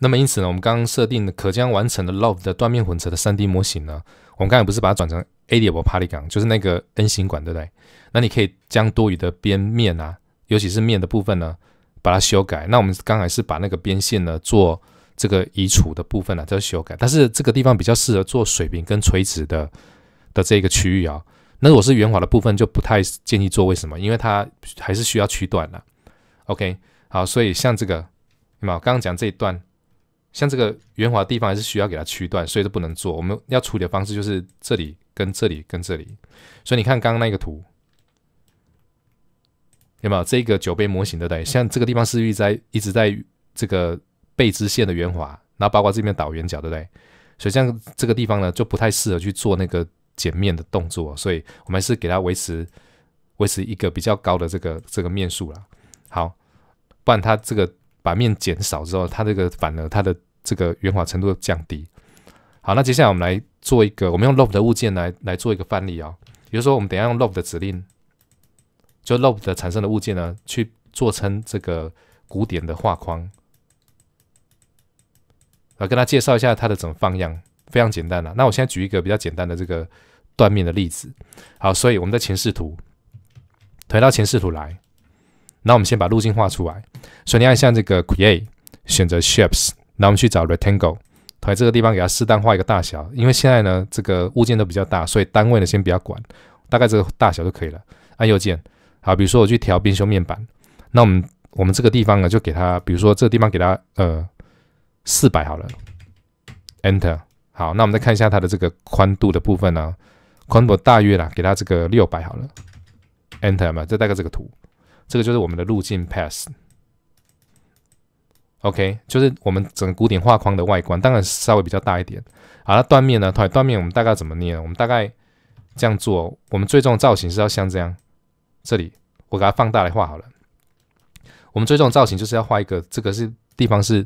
那么因此呢，我们刚刚设定的可将完成的 Love 的断面混成的 3D 模型呢，我们刚才不是把它转成 Adiab l e Pari 管，就是那个 N 型管，对不对？那你可以将多余的边面啊，尤其是面的部分呢，把它修改。那我们刚才是把那个边线呢做这个移除的部分呢，叫修改。但是这个地方比较适合做水平跟垂直的的这个区域啊。那如果是圆滑的部分就不太建议做，为什么？因为它还是需要取断的。OK，好，所以像这个，那么刚刚讲这一段。像这个圆滑的地方还是需要给它区断，所以就不能做。我们要处理的方式就是这里跟这里跟这里。所以你看刚刚那个图，有没有这个酒杯模型对不对？像这个地方是一直在一直在这个背支线的圆滑，然后包括这边倒圆角对不对？所以像这个地方呢就不太适合去做那个剪面的动作，所以我们还是给它维持维持一个比较高的这个这个面数了。好，不然它这个把面减少之后，它这个反而它的。这个圆滑程度的降低。好，那接下来我们来做一个，我们用 loop 的物件来来做一个范例啊。比如说，我们等下用 loop 的指令，就 loop 的产生的物件呢，去做成这个古典的画框啊。跟大家介绍一下它的怎么放样，非常简单了。那我现在举一个比较简单的这个断面的例子。好，所以我们在前视图，回到前视图来。那我们先把路径画出来。所以你按像这个 create，选择 shapes。那我们去找 rectangle，在这个地方给它适当画一个大小，因为现在呢这个物件都比较大，所以单位呢先不要管，大概这个大小就可以了。按右键，好，比如说我去调边修面板，那我们我们这个地方呢就给它，比如说这个地方给它呃四百好了，enter，好，那我们再看一下它的这个宽度的部分呢，宽度大约啦，给它这个六百好了，enter 嘛，这大概这个图，这个就是我们的路径 p a s s OK，就是我们整个古典画框的外观，当然稍微比较大一点。好了，断面呢？椭断面我们大概怎么捏？我们大概这样做。我们最终的造型是要像这样，这里我给它放大来画好了。我们最终的造型就是要画一个，这个是地方是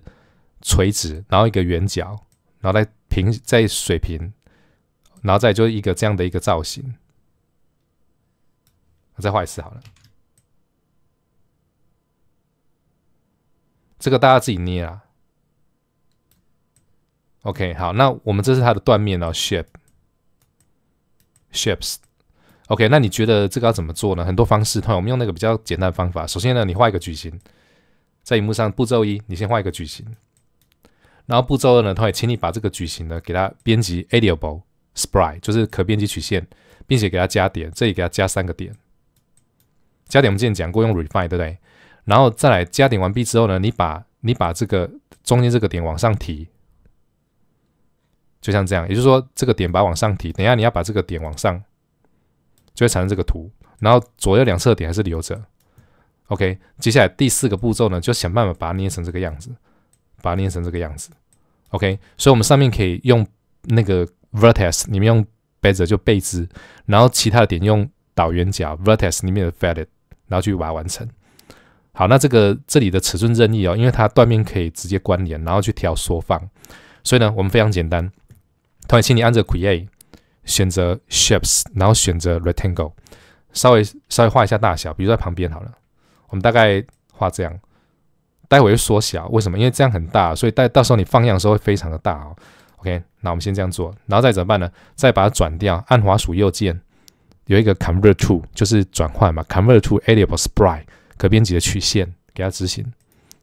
垂直，然后一个圆角，然后再平再水平，然后再就是一个这样的一个造型。再画一次好了。这个大家自己捏啊。OK，好，那我们这是它的断面哦，shape，shapes。OK，那你觉得这个要怎么做呢？很多方式，我们用那个比较简单的方法。首先呢，你画一个矩形，在荧幕上。步骤一，你先画一个矩形。然后步骤二呢，同学，请你把这个矩形呢，给它编辑 editable s p r i t e 就是可编辑曲线，并且给它加点，这里给它加三个点。加点我们之前讲过，用 refine，对不对？然后再来加点完毕之后呢，你把你把这个中间这个点往上提，就像这样，也就是说这个点把往上提。等下你要把这个点往上，就会产生这个图。然后左右两侧的点还是留着。OK，接下来第四个步骤呢，就想办法把它捏成这个样子，把它捏成这个样子。OK，所以我们上面可以用那个 vertex，你们用 e 泽就贝兹，然后其他的点用导圆角 vertex 里面的 f e a t e 然后去把它完成。好，那这个这里的尺寸任意哦，因为它断面可以直接关联，然后去调缩放。所以呢，我们非常简单，同样，请你按着 Create，选择 Shapes，然后选择 Rectangle，稍微稍微画一下大小，比如在旁边好了。我们大概画这样，待会儿缩小，为什么？因为这样很大，所以待到时候你放样的时候会非常的大哦。OK，那我们先这样做，然后再怎么办呢？再把它转掉，按滑鼠右键，有一个 Convert to，就是转换嘛，Convert to editable sprite。可编辑的曲线给它执行，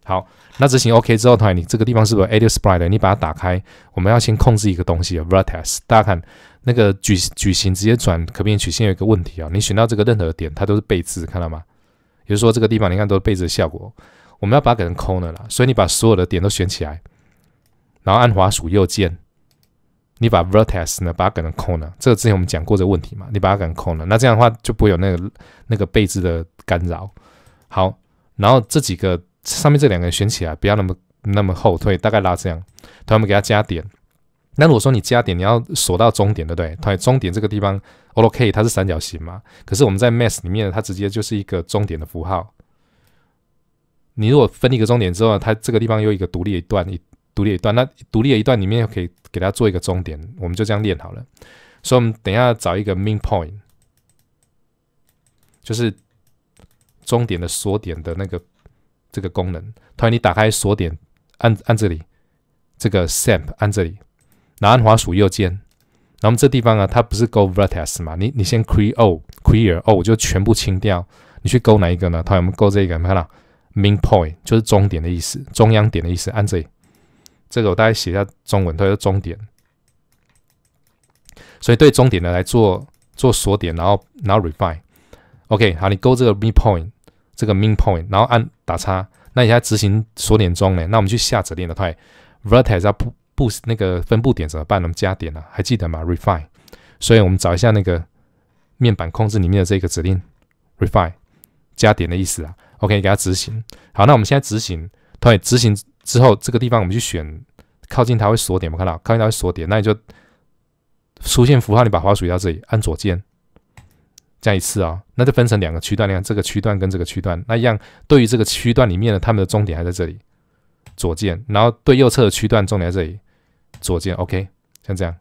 好，那执行 OK 之后，同话，你这个地方是不是 Edit Sprite？你把它打开，我们要先控制一个东西，Vertex。大家看那个矩矩形直接转可变曲线有一个问题啊，你选到这个任何点，它都是背字，看到吗？也就是说这个地方你看都是背字的效果。我们要把它改成 Corner 啦，所以你把所有的点都选起来，然后按滑鼠右键，你把 Vertex 呢把它改成 Corner。这个之前我们讲过这个问题嘛，你把它改成 Corner，那这样的话就不会有那个那个背字的干扰。好，然后这几个上面这两个人起来，不要那么那么后退，大概拉这样。同学们给他加点。那如果说你加点，你要锁到终点，对不对？它终点这个地方，OK，它是三角形嘛？可是我们在 m a s s 里面，它直接就是一个终点的符号。你如果分一个终点之后，它这个地方又一个独立的一段，一独立的一段，那独立的一段里面又可以给它做一个终点，我们就这样练好了。所以，我们等一下找一个 m i a n point，就是。终点的锁点的那个这个功能，同学，你打开锁点，按按这里，这个 samp 按这里，然后按滑鼠右键，然后这地方啊，它不是 Go vertex 嘛？你你先 clear，clear O，我就全部清掉。你去勾哪一个呢？同学们勾这个，看到 mean point，就是终点的意思，中央点的意思，按这里。这个我大概写一下中文，它叫终点。所以对终点的来做做锁点，然后然后 refine。OK，好，你勾这个 mean point。这个 m i a n point，然后按打叉，那现在执行锁点中呢？那我们去下指令的，同学，vertex 要布布那个分布点怎么办？我们加点啊，还记得吗？refine，所以我们找一下那个面板控制里面的这个指令，refine，加点的意思啊。OK，给它执行。好，那我们现在执行，它学执行之后，这个地方我们去选靠近它会锁点，我们看到靠近它会锁点，那你就出现符号，你把滑鼠移到这里，按左键。这样一次啊，那就分成两个区段，你看这个区段跟这个区段，那一样。对于这个区段里面的，它们的终点还在这里，左键。然后对右侧的区段重点在这里，左键。OK，像这样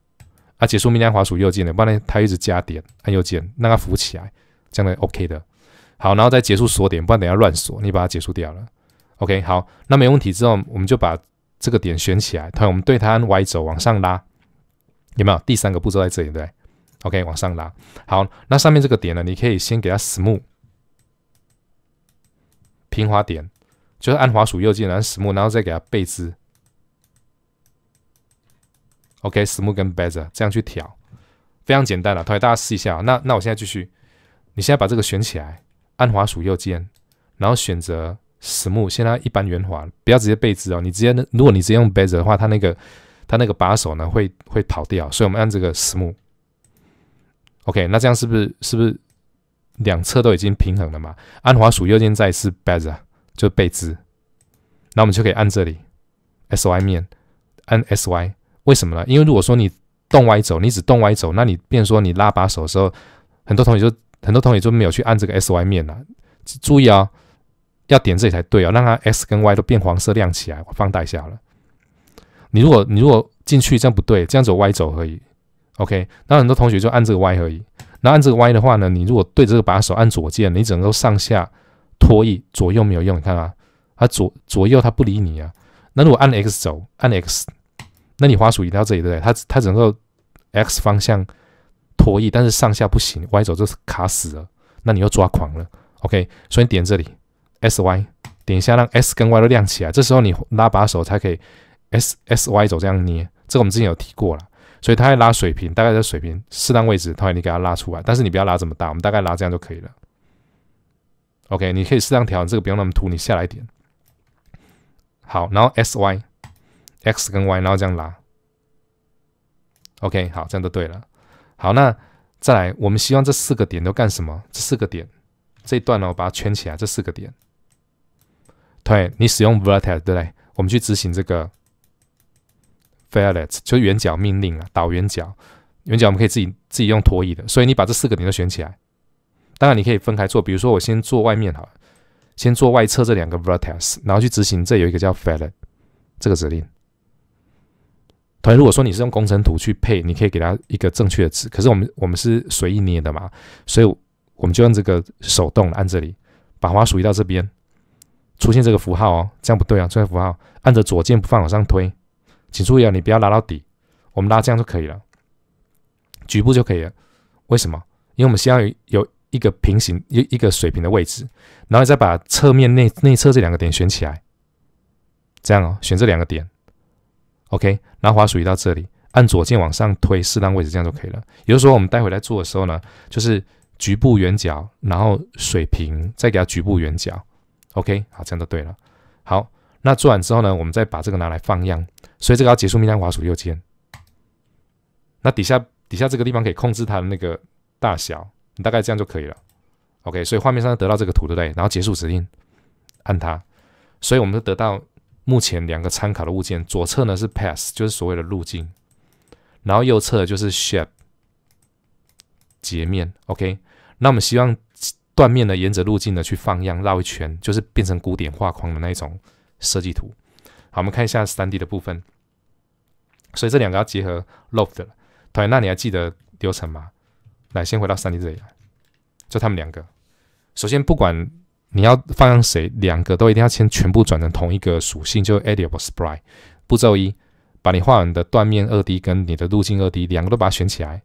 啊，结束命令滑鼠右键，不然它一直加点，按右键让它浮起来，这样的 OK 的。好，然后再结束锁点，不然等下乱锁，你把它结束掉了。OK，好，那没问题之后，我们就把这个点选起来。它我们对它按 Y 轴往上拉，有没有？第三个步骤在这里，对。OK，往上拉。好，那上面这个点呢，你可以先给它 Smooth 平滑点，就是按滑鼠右键，然后 Smooth，然后再给它 b e OK，Smooth 跟 b e t t e r 这样去调，非常简单了。学，大家试一下啊。那那我现在继续，你现在把这个选起来，按滑鼠右键，然后选择 Smooth，先拉一般圆滑，不要直接 b e 哦。你直接，如果你直接用 b e t t e r 的话，它那个它那个把手呢会会跑掉，所以我们按这个 Smooth。OK，那这样是不是是不是两侧都已经平衡了嘛？按滑鼠右键再一次 b a z i e 就贝兹，那我们就可以按这里，SY 面，按 SY，为什么呢？因为如果说你动 Y 轴，你只动 Y 轴，那你变说你拉把手的时候，很多同学就很多同学就没有去按这个 SY 面了。注意啊，要点这里才对哦，让它 X 跟 Y 都变黄色亮起来。我放大一下了，你如果你如果进去这样不对，这样走歪 Y 轴而已。OK，那很多同学就按这个 Y 而已。那按这个 Y 的话呢，你如果对这个把手按左键，你整个上下拖移，左右没有用。你看啊，它左左右它不理你啊。那如果按 X 轴，按 X，那你滑鼠移到这里对不对？它它整个 X 方向拖移，但是上下不行，Y 轴就是卡死了。那你又抓狂了。OK，所以点这里 S Y 点一下，让 S 跟 Y 都亮起来。这时候你拉把手才可以 S S Y 轴这样捏。这个我们之前有提过了。所以它会拉水平，大概在水平适当位置，它会你给它拉出来，但是你不要拉这么大，我们大概拉这样就可以了。OK，你可以适当调整这个，不用那么突，你下来一点。好，然后 S Y X 跟 Y，然后这样拉。OK，好，这样就对了。好，那再来，我们希望这四个点都干什么？这四个点这一段呢，我把它圈起来，这四个点，对，你使用 Vertex，对不对？我们去执行这个。f i l l e t 就是圆角命令啊，导圆角，圆角我们可以自己自己用拖移的，所以你把这四个点都选起来。当然你可以分开做，比如说我先做外面哈，先做外侧这两个 vertex，然后去执行。这有一个叫 f i l l e t 这个指令。同样，如果说你是用工程图去配，你可以给它一个正确的值。可是我们我们是随意捏的嘛，所以我们就用这个手动按这里，把花鼠移到这边，出现这个符号哦，这样不对啊，出现符号，按着左键不放往上推。请注意啊，你不要拉到底，我们拉这样就可以了，局部就可以了。为什么？因为我们先要有有一个平行一一个水平的位置，然后再把侧面内内侧这两个点选起来，这样哦，选这两个点，OK，然后滑鼠移到这里，按左键往上推适当位置，这样就可以了。也就是说，我们待会来做的时候呢，就是局部圆角，然后水平，再给它局部圆角，OK，好，这样就对了。好。那做完之后呢，我们再把这个拿来放样，所以这个要结束命令，滑鼠右键。那底下底下这个地方可以控制它的那个大小，你大概这样就可以了。OK，所以画面上得到这个图对不对？然后结束指令，按它。所以我们就得到目前两个参考的物件，左侧呢是 path，就是所谓的路径，然后右侧就是 shape 截面。OK，那我们希望断面呢沿着路径呢去放样，绕一圈，就是变成古典画框的那种。设计图，好，我们看一下三 D 的部分。所以这两个要结合 Loft 了。同学，那你还记得流程吗？来，先回到三 D 这里来，就他们两个。首先，不管你要放上谁，两个都一定要先全部转成同一个属性，就 Editable Sprite。步骤一，把你画完的断面二 D 跟你的路径二 D 两个都把它选起来，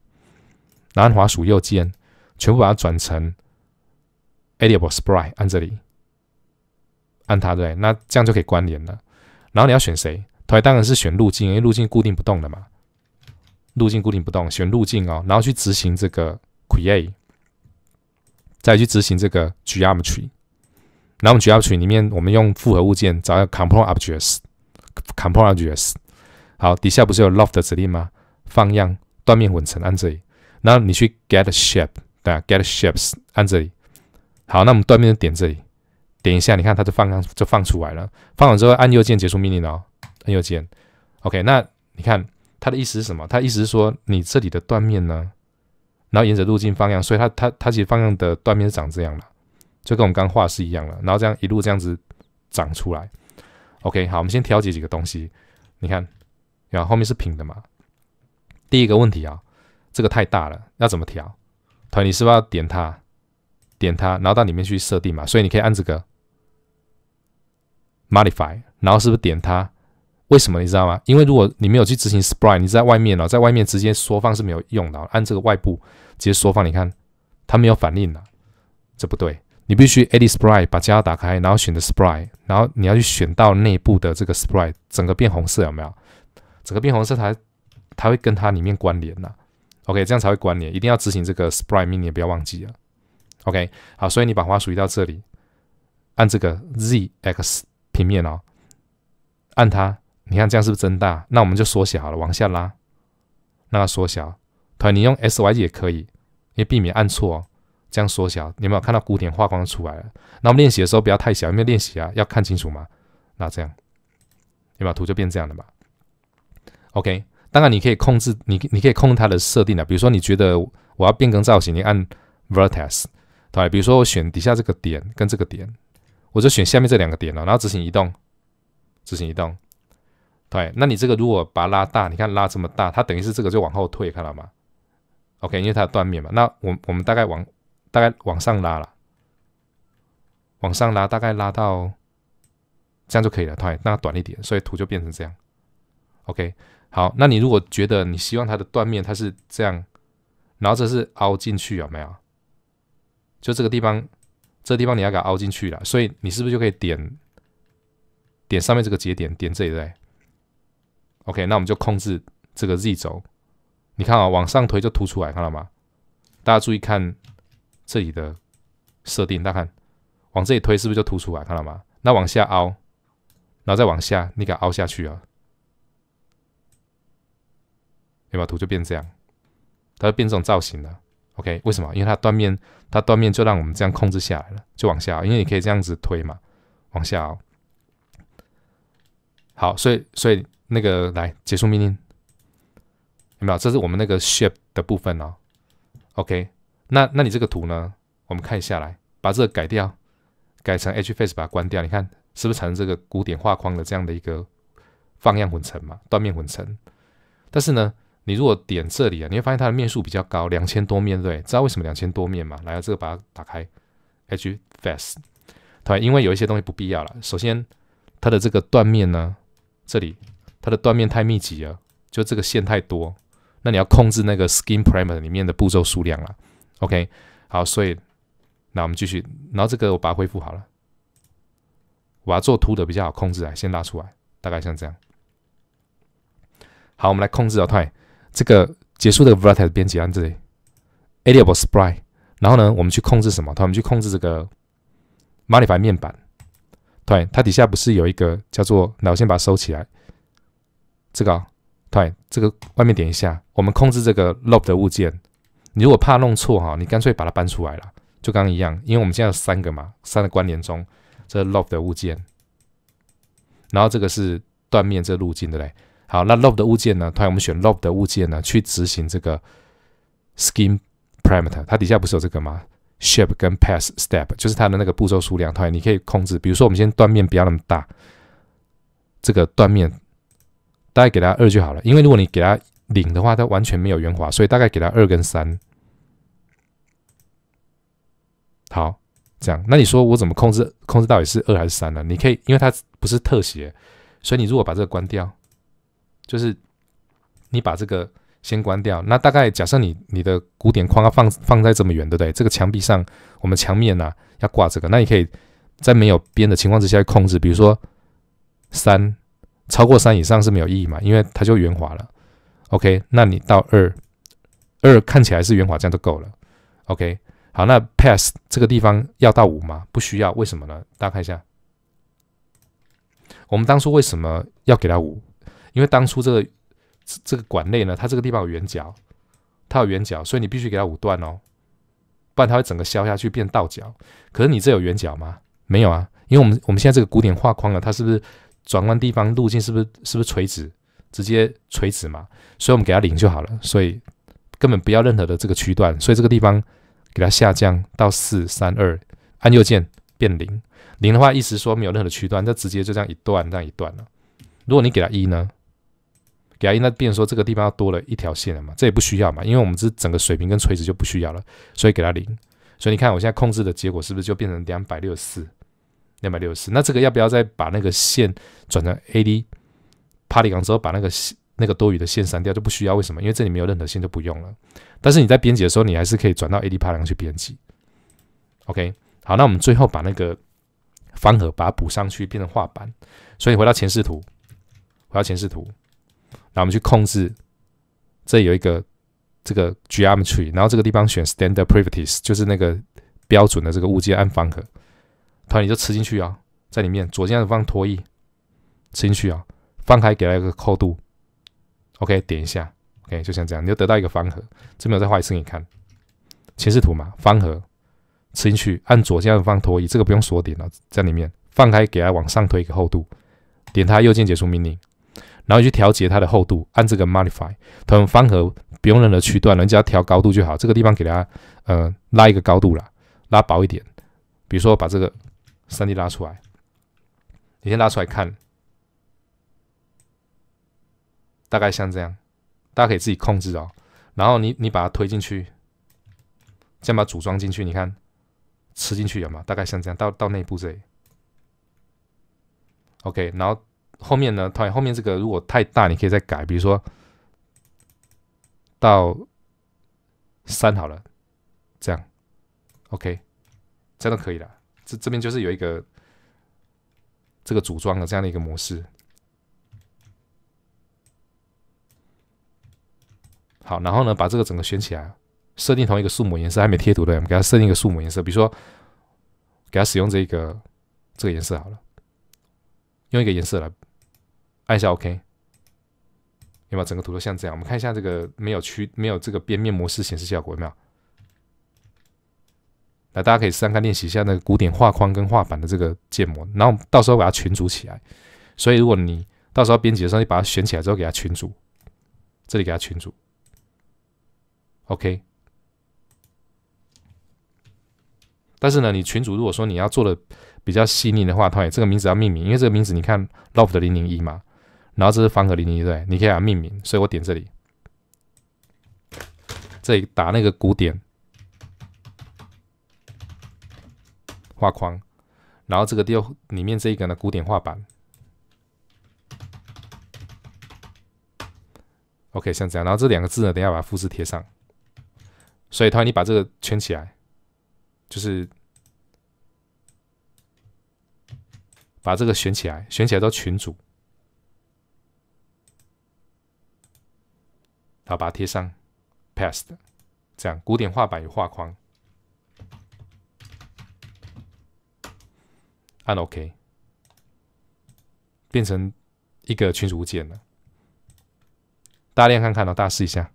然按滑鼠右键，全部把它转成 Editable Sprite，按这里。按它对，那这样就可以关联了。然后你要选谁？当当然是选路径，因为路径固定不动的嘛。路径固定不动，选路径哦。然后去执行这个 create，再去执行这个 geometry。然后我们 geometry 里面，我们用复合物件找个 component objects，component objects。好，底下不是有 loft 的指令吗？放样断面混成按这里。然后你去 get shape，对啊，get shapes 按这里。好，那我们断面点这里。点一下，你看它就放样就放出来了。放完之后按右键结束命令哦，按右键。OK，那你看它的意思是什么？它意思是说你这里的断面呢，然后沿着路径方向，所以它它它其实放样的断面是长这样了，就跟我们刚画是一样了。然后这样一路这样子长出来。OK，好，我们先调节几个东西。你看，然后后面是平的嘛。第一个问题啊，这个太大了，要怎么调？它，你是不是要点它？点它，然后到里面去设定嘛。所以你可以按这个。Modify，然后是不是点它？为什么你知道吗？因为如果你没有去执行 Sprite，你在外面哦，在外面直接缩放是没有用的。按这个外部直接缩放，你看它没有反应了，这不对。你必须 Edit Sprite，把加号打开，然后选择 Sprite，然后你要去选到内部的这个 Sprite，整个变红色有没有？整个变红色才它会跟它里面关联呐。OK，这样才会关联，一定要执行这个 Sprite 命令，不要忘记了。OK，好，所以你把花鼠移到这里，按这个 Z X。平面哦，按它，你看这样是不是增大？那我们就缩小好了，往下拉，让它缩小。对，你用 S Y G 也可以，因为避免按错，哦，这样缩小。你有没有看到古点画光出来了？那我们练习的时候不要太小，因为练习啊要看清楚嘛。那这样，你把图就变这样的嘛？OK，当然你可以控制你，你可以控制它的设定的。比如说你觉得我要变更造型，你按 Vertex 对，比如说我选底下这个点跟这个点。我就选下面这两个点了，然后执行移动，执行移动。对，那你这个如果把它拉大，你看拉这么大，它等于是这个就往后退，看到吗？OK，因为它的断面嘛。那我我们大概往大概往上拉了，往上拉大概拉到这样就可以了。对，那短一点，所以图就变成这样。OK，好，那你如果觉得你希望它的断面它是这样，然后这是凹进去，有没有？就这个地方。这地方你要给它凹进去了，所以你是不是就可以点点上面这个节点，点这里？OK，那我们就控制这个 Z 轴。你看啊，往上推就凸出来，看到吗？大家注意看这里的设定，大家看往这里推是不是就凸出来，看到吗？那往下凹，然后再往下，你给它凹下去啊，有没有？图就变这样，它就变这种造型了。OK，为什么？因为它断面，它断面就让我们这样控制下来了，就往下，因为你可以这样子推嘛，往下。好，所以所以那个来结束命令，有没有？这是我们那个 shape 的部分哦。OK，那那你这个图呢？我们看下来，把这个改掉，改成 H face，把它关掉。你看是不是产生这个古典画框的这样的一个放样混层嘛？断面混层。但是呢？你如果点这里啊，你会发现它的面数比较高，两千多面对，知道为什么两千多面吗？来，这个把它打开，H f a s t 对，因为有一些东西不必要了。首先，它的这个断面呢，这里它的断面太密集了，就这个线太多，那你要控制那个 skin parameter 里面的步骤数量了。OK，好，所以那我们继续，然后这个我把它恢复好了，我要做凸的比较好控制啊，先拉出来，大概像这样。好，我们来控制啊，对。这个结束的 v e r t i c 编辑按里 a l i a b l e sprite，然后呢，我们去控制什么？我们去控制这个 modify 面板。对，它底下不是有一个叫做……那我先把它收起来。这个，对，这个外面点一下，我们控制这个 loop 的物件。你如果怕弄错哈，你干脆把它搬出来了，就刚刚一样，因为我们现在有三个嘛，三个关联中，这 loop 的物件，然后这个是断面这路径的嘞。好，那 l o b 的物件呢？同样我们选 l o b 的物件呢，去执行这个 s k i e parameter，它底下不是有这个吗？shape 跟 pass step，就是它的那个步骤数量。同样你可以控制，比如说我们先断面不要那么大，这个断面大概给它二就好了。因为如果你给它零的话，它完全没有圆滑，所以大概给它二跟三。好，这样，那你说我怎么控制控制到底是二还是三呢？你可以，因为它不是特写，所以你如果把这个关掉。就是你把这个先关掉，那大概假设你你的古典框要放放在这么远，对不对？这个墙壁上，我们墙面呢要挂这个，那你可以在没有边的情况之下控制，比如说三，超过三以上是没有意义嘛，因为它就圆滑了。OK，那你到二，二看起来是圆滑，这样就够了。OK，好，那 pass 这个地方要到五吗？不需要，为什么呢？大家看一下，我们当初为什么要给它五？因为当初这个这个管内呢，它这个地方有圆角，它有圆角，所以你必须给它五段哦，不然它会整个削下去变倒角。可是你这有圆角吗？没有啊，因为我们我们现在这个古典画框了，它是不是转弯地方路径是不是是不是垂直？直接垂直嘛，所以我们给它零就好了。所以根本不要任何的这个区段，所以这个地方给它下降到四三二，按右键变零零的话，意思说没有任何的区段，那直接就这样一段这样一段了。如果你给它一呢？啊，那变说这个地方要多了一条线了嘛？这也不需要嘛，因为我们这整个水平跟垂直就不需要了，所以给它零。所以你看我现在控制的结果是不是就变成两百六十四？两百六十四。那这个要不要再把那个线转成 AD 帕里港之后，把那个那个多余的线删掉就不需要？为什么？因为这里没有任何线就不用了。但是你在编辑的时候，你还是可以转到 AD 帕里港去编辑。OK，好，那我们最后把那个方盒把它补上去变成画板。所以回到前视图，回到前视图。然后我们去控制，这有一个这个 Geometry，然后这个地方选 Standard p r i v i t i e s 就是那个标准的这个物件按方盒。然你就吃进去啊，在里面左键按方拖曳，吃进去啊，放开给它一个厚度。OK，点一下，OK，就像这样，你就得到一个方盒。这边我再画一次给你看，前视图嘛，方盒，吃进去，按左键放拖曳，这个不用锁点啊，在里面放开给它往上推一个厚度，点它右键解除命令。然后你去调节它的厚度，按这个 modify，它用方盒不用任何区段，人家调高度就好。这个地方给它呃拉一个高度啦，拉薄一点。比如说把这个三 D 拉出来，你先拉出来看，大概像这样，大家可以自己控制哦。然后你你把它推进去，这样把它组装进去，你看吃进去有吗？大概像这样，到到内部这里。OK，然后。后面呢？它后面这个如果太大，你可以再改。比如说，到三好了，这样，OK，这样都可以了。这这边就是有一个这个组装的这样的一个模式。好，然后呢，把这个整个选起来，设定同一个数目颜色。还没贴图的，我们给它设定一个数目颜色，比如说，给它使用这个这个颜色好了，用一个颜色来。按下 OK，有没有整个图都像这样？我们看一下这个没有区、没有这个边面模式显示效果有没有？那大家可以试看练习一下那个古典画框跟画板的这个建模，然后到时候给它群组起来。所以如果你到时候编辑的时候，你把它选起来之后给它群组，这里给它群组，OK。但是呢，你群组如果说你要做的比较细腻的话，它也这个名字要命名，因为这个名字你看 l o f t 的零零一嘛。然后这是方格零尼，对，你可以把它命名，所以我点这里，这里打那个古典画框，然后这个第里面这一个呢古典画板，OK 像这样，然后这两个字呢等下把它复制贴上，所以他你把这个圈起来，就是把这个选起来，选起来到群组。好，把它贴上 p a s t 这样古典画板与画框，按 OK，变成一个群组物件了。大家练看看，哦，大家试一下。